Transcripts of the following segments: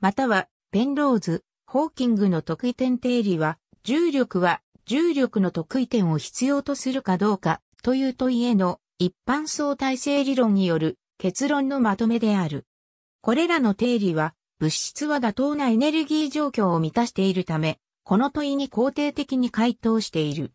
または、ペンローズ、ホーキングの得意点定理は、重力は重力の得意点を必要とするかどうかという問いへの一般相対性理論による結論のまとめである。これらの定理は物質は妥当なエネルギー状況を満たしているため、この問いに肯定的に回答している。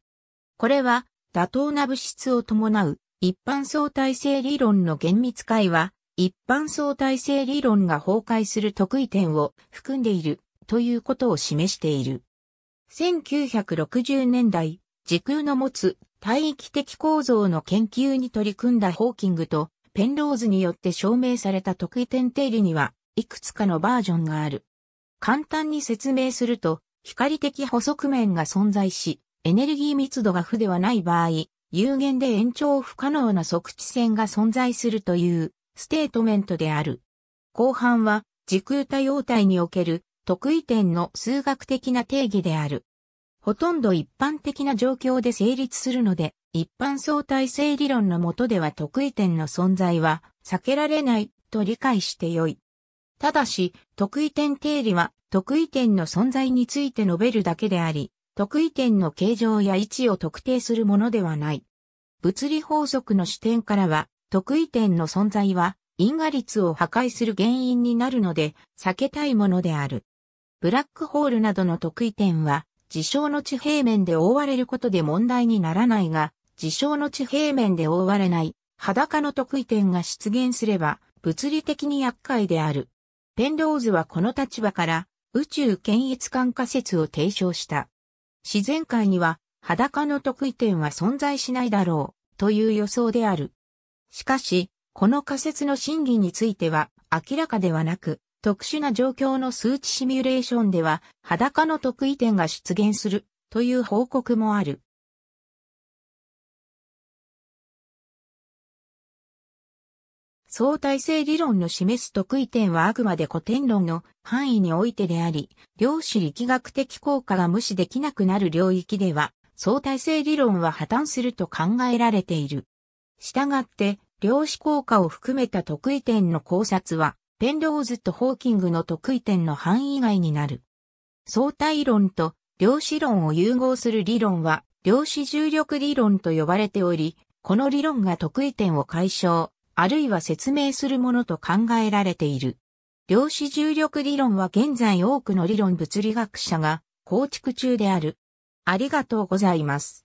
これは妥当な物質を伴う一般相対性理論の厳密解は一般相対性理論が崩壊する得意点を含んでいるということを示している。1960年代、時空の持つ帯域的構造の研究に取り組んだホーキングとペンローズによって証明された得意点定理にはいくつかのバージョンがある。簡単に説明すると、光的補足面が存在し、エネルギー密度が負ではない場合、有限で延長不可能な測地線が存在するというステートメントである。後半は、時空多様体における特異点の数学的な定義である。ほとんど一般的な状況で成立するので、一般相対性理論の下では特異点の存在は避けられないと理解してよい。ただし、特異点定理は特異点の存在について述べるだけであり、特異点の形状や位置を特定するものではない。物理法則の視点からは、得意点の存在は因果率を破壊する原因になるので避けたいものである。ブラックホールなどの得意点は事象の地平面で覆われることで問題にならないが、事象の地平面で覆われない裸の得意点が出現すれば物理的に厄介である。ペンローズはこの立場から宇宙検閲感仮説を提唱した。自然界には裸の得意点は存在しないだろうという予想である。しかし、この仮説の真偽については明らかではなく、特殊な状況の数値シミュレーションでは裸の特異点が出現するという報告もある。相対性理論の示す特異点はあくまで古典論の範囲においてであり、量子力学的効果が無視できなくなる領域では、相対性理論は破綻すると考えられている。従って、量子効果を含めた得意点の考察は、ペンローズとホーキングの得意点の範囲外になる。相対論と量子論を融合する理論は、量子重力理論と呼ばれており、この理論が得意点を解消、あるいは説明するものと考えられている。量子重力理論は現在多くの理論物理学者が構築中である。ありがとうございます。